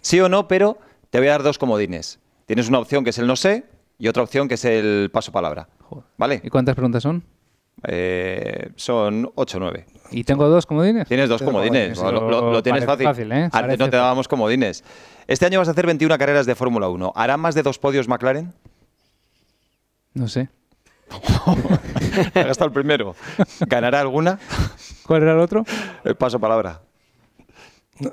Sí o no, pero te voy a dar dos comodines. Tienes una opción que es el no sé y otra opción que es el paso palabra. ¿Vale? ¿Y cuántas preguntas son? Eh, son 8 o 9. ¿Y tengo dos comodines? Tienes dos comodines, Lo, tienes fácil. ¿eh? Antes no te dábamos comodines. Este año vas a hacer 21 carreras de Fórmula 1. ¿Hará más de dos podios McLaren? No sé. Hasta el primero. ¿Ganará alguna? ¿Cuál era el otro? El paso palabra.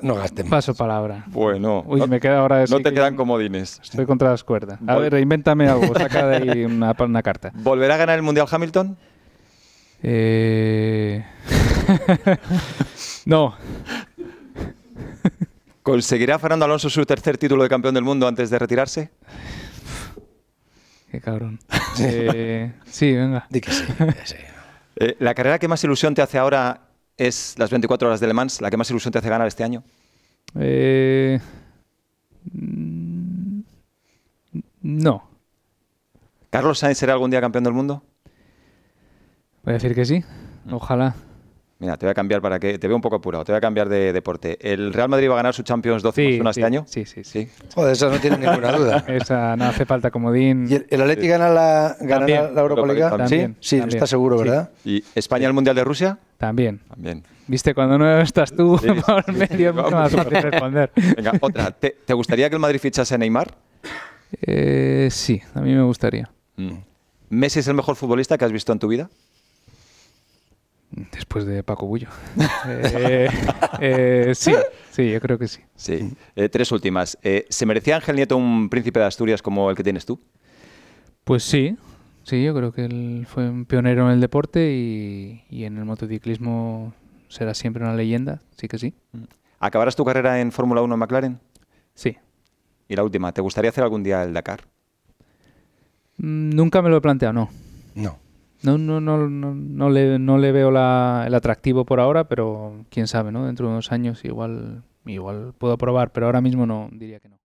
No, gasten Paso palabra. Bueno. me queda ahora No te quedan comodines. Estoy contra las cuerdas. A ver, invéntame algo, saca de ahí una, carta. ¿Volverá a ganar el Mundial Hamilton? Eh... no. ¿Conseguirá Fernando Alonso su tercer título de campeón del mundo antes de retirarse? Qué cabrón. Eh, sí, venga. que eh, ¿La carrera que más ilusión te hace ahora es las 24 horas de Le Mans la que más ilusión te hace ganar este año? Eh, mm, no. ¿Carlos Sainz será algún día campeón del mundo? Voy a decir que sí. Mm. Ojalá. Mira, te voy a cambiar para que. Te veo un poco apurado, te voy a cambiar de deporte. ¿El Real Madrid va a ganar su Champions 12 sí, sí, este año? Sí, sí, sí. Joder, eso no tiene ninguna duda. Esa no hace falta comodín. ¿Y el, el Atleti gana la, gana Europa League? También, sí, está seguro, ¿verdad? ¿Y España el Mundial de Rusia? También. También. Viste, cuando no estás tú por medio, vas más fácil responder. Venga, otra. ¿Te, gustaría que el Madrid fichase a Neymar? Eh, sí, a mí me gustaría. Mm. ¿Messi es el mejor futbolista que has visto en tu vida? Después de Paco Bullo. Eh, eh, sí, sí, yo creo que sí. Sí. Eh, tres últimas. ¿Se merecía Ángel Nieto un príncipe de Asturias como el que tienes tú? Pues sí, sí, yo creo que él fue un pionero en el deporte y, en el motociclismo será siempre una leyenda, sí que sí. Mm. ¿Acabarás tu carrera en Fórmula 1 en McLaren? Sí. Y la última, ¿te gustaría hacer algún día el Dakar? Mm, nunca me lo he planteado, no. No. No, no, no, no, no, le, no le veo la, el atractivo por ahora, pero quién sabe, ¿no? Dentro de unos años igual, igual puedo probar, pero ahora mismo no diría que no.